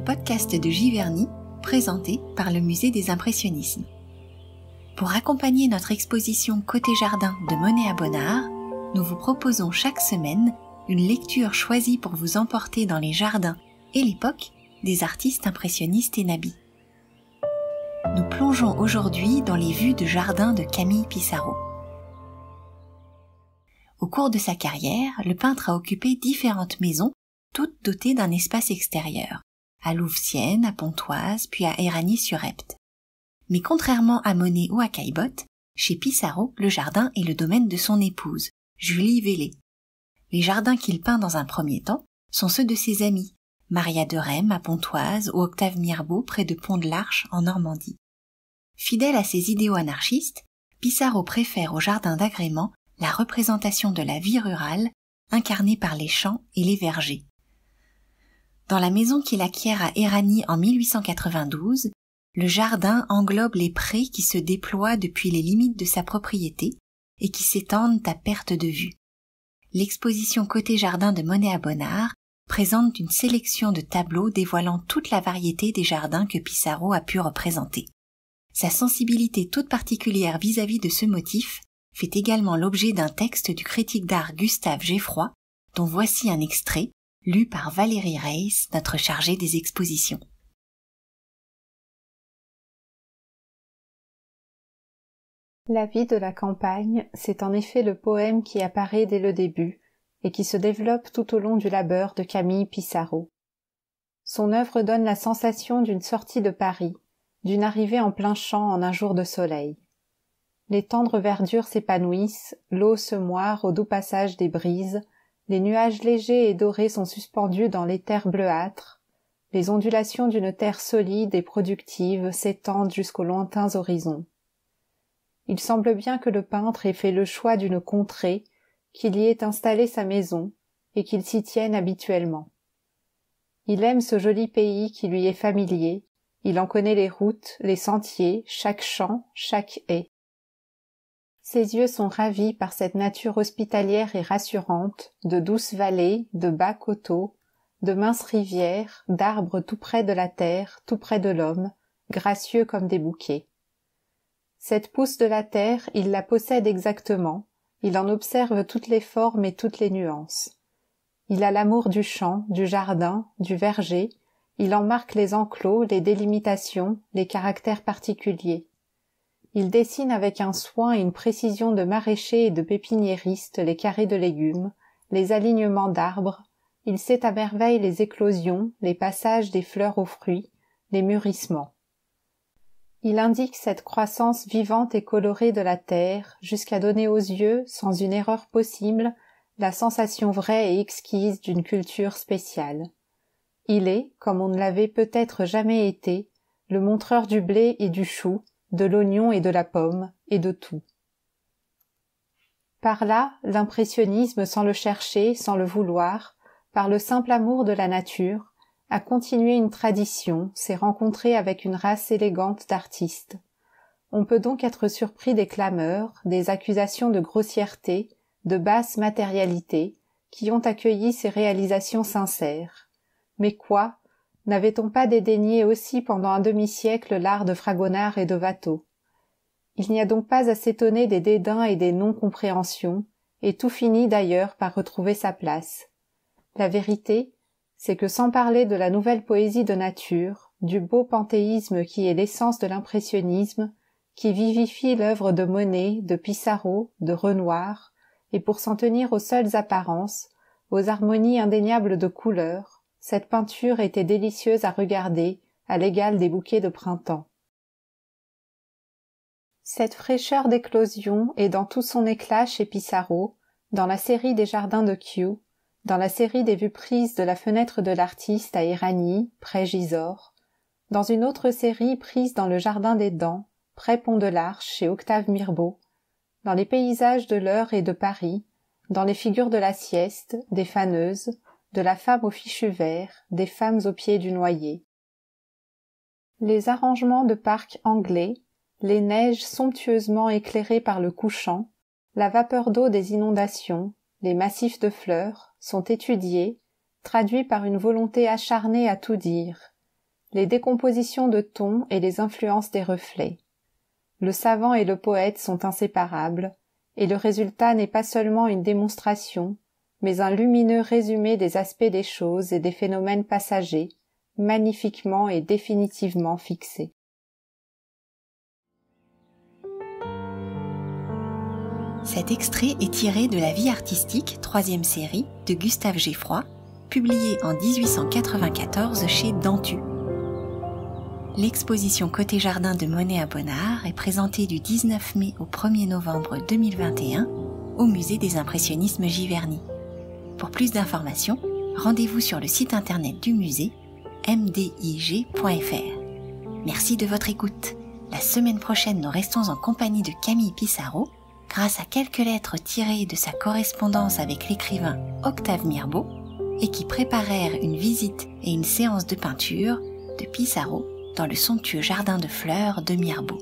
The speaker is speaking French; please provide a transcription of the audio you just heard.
podcast de Giverny, présenté par le Musée des Impressionnismes. Pour accompagner notre exposition Côté Jardin de Monet à Bonnard, nous vous proposons chaque semaine une lecture choisie pour vous emporter dans les jardins et l'époque des artistes impressionnistes et nabis. Nous plongeons aujourd'hui dans les vues de jardin de Camille Pissarro. Au cours de sa carrière, le peintre a occupé différentes maisons, toutes dotées d'un espace extérieur à Louveciennes, à Pontoise, puis à Éragny-sur-Epte. Mais contrairement à Monet ou à Caillebotte, chez Pissarro, le jardin est le domaine de son épouse, Julie vélée Les jardins qu'il peint dans un premier temps sont ceux de ses amis, Maria de Rême à Pontoise ou Octave Mirbeau près de Pont-de-l'Arche en Normandie. Fidèle à ses idéaux anarchistes, Pissarro préfère au jardin d'agrément la représentation de la vie rurale incarnée par les champs et les vergers. Dans la maison qu'il acquiert à Éragny en 1892, le jardin englobe les prés qui se déploient depuis les limites de sa propriété et qui s'étendent à perte de vue. L'exposition Côté Jardin de Monet à Bonnard présente une sélection de tableaux dévoilant toute la variété des jardins que Pissarro a pu représenter. Sa sensibilité toute particulière vis-à-vis -vis de ce motif fait également l'objet d'un texte du critique d'art Gustave Geffroy, dont voici un extrait lu par Valérie Reis, notre chargée des expositions. La vie de la campagne, c'est en effet le poème qui apparaît dès le début et qui se développe tout au long du labeur de Camille Pissarro. Son œuvre donne la sensation d'une sortie de Paris, d'une arrivée en plein champ en un jour de soleil. Les tendres verdures s'épanouissent, l'eau se moire au doux passage des brises, les nuages légers et dorés sont suspendus dans l'éther bleuâtre. Les ondulations d'une terre solide et productive s'étendent jusqu'aux lointains horizons. Il semble bien que le peintre ait fait le choix d'une contrée, qu'il y ait installé sa maison, et qu'il s'y tienne habituellement. Il aime ce joli pays qui lui est familier, il en connaît les routes, les sentiers, chaque champ, chaque haie. Ses yeux sont ravis par cette nature hospitalière et rassurante, de douces vallées, de bas coteaux, de minces rivières, d'arbres tout près de la terre, tout près de l'homme, gracieux comme des bouquets. Cette pousse de la terre, il la possède exactement, il en observe toutes les formes et toutes les nuances. Il a l'amour du champ, du jardin, du verger, il en marque les enclos, les délimitations, les caractères particuliers. Il dessine avec un soin et une précision de maraîcher et de pépiniériste les carrés de légumes, les alignements d'arbres, il sait à merveille les éclosions, les passages des fleurs aux fruits, les mûrissements. Il indique cette croissance vivante et colorée de la terre, jusqu'à donner aux yeux, sans une erreur possible, la sensation vraie et exquise d'une culture spéciale. Il est, comme on ne l'avait peut-être jamais été, le montreur du blé et du chou, de l'oignon et de la pomme, et de tout. Par là, l'impressionnisme sans le chercher, sans le vouloir, par le simple amour de la nature, a continué une tradition, s'est rencontré avec une race élégante d'artistes. On peut donc être surpris des clameurs, des accusations de grossièreté, de basse matérialité, qui ont accueilli ces réalisations sincères. Mais quoi, n'avait-on pas dédaigné aussi pendant un demi-siècle l'art de Fragonard et de Watteau Il n'y a donc pas à s'étonner des dédains et des non-compréhensions, et tout finit d'ailleurs par retrouver sa place. La vérité, c'est que sans parler de la nouvelle poésie de nature, du beau panthéisme qui est l'essence de l'impressionnisme, qui vivifie l'œuvre de Monet, de Pissarro, de Renoir, et pour s'en tenir aux seules apparences, aux harmonies indéniables de couleurs, cette peinture était délicieuse à regarder, à l'égal des bouquets de printemps. Cette fraîcheur d'éclosion est dans tout son éclat chez Pissarro, dans la série des jardins de Kew, dans la série des vues prises de la fenêtre de l'artiste à Irani, près Gisors, dans une autre série prise dans le jardin des Dents, près Pont de l'Arche chez Octave Mirbeau, dans les paysages de l'heure et de Paris, dans les figures de la sieste, des faneuses, de la femme au fichu vert, des femmes au pied du noyer. Les arrangements de parcs anglais, les neiges somptueusement éclairées par le couchant, la vapeur d'eau des inondations, les massifs de fleurs, sont étudiés, traduits par une volonté acharnée à tout dire, les décompositions de tons et les influences des reflets. Le savant et le poète sont inséparables, et le résultat n'est pas seulement une démonstration, mais un lumineux résumé des aspects des choses et des phénomènes passagers, magnifiquement et définitivement fixés. Cet extrait est tiré de La vie artistique, troisième série, de Gustave Geffroy, publié en 1894 chez Dantu. L'exposition Côté Jardin de Monet à Bonnard est présentée du 19 mai au 1er novembre 2021 au musée des impressionnismes Giverny. Pour plus d'informations, rendez-vous sur le site internet du musée mdig.fr. Merci de votre écoute. La semaine prochaine, nous restons en compagnie de Camille Pissarro grâce à quelques lettres tirées de sa correspondance avec l'écrivain Octave Mirbeau et qui préparèrent une visite et une séance de peinture de Pissarro dans le somptueux jardin de fleurs de Mirbeau.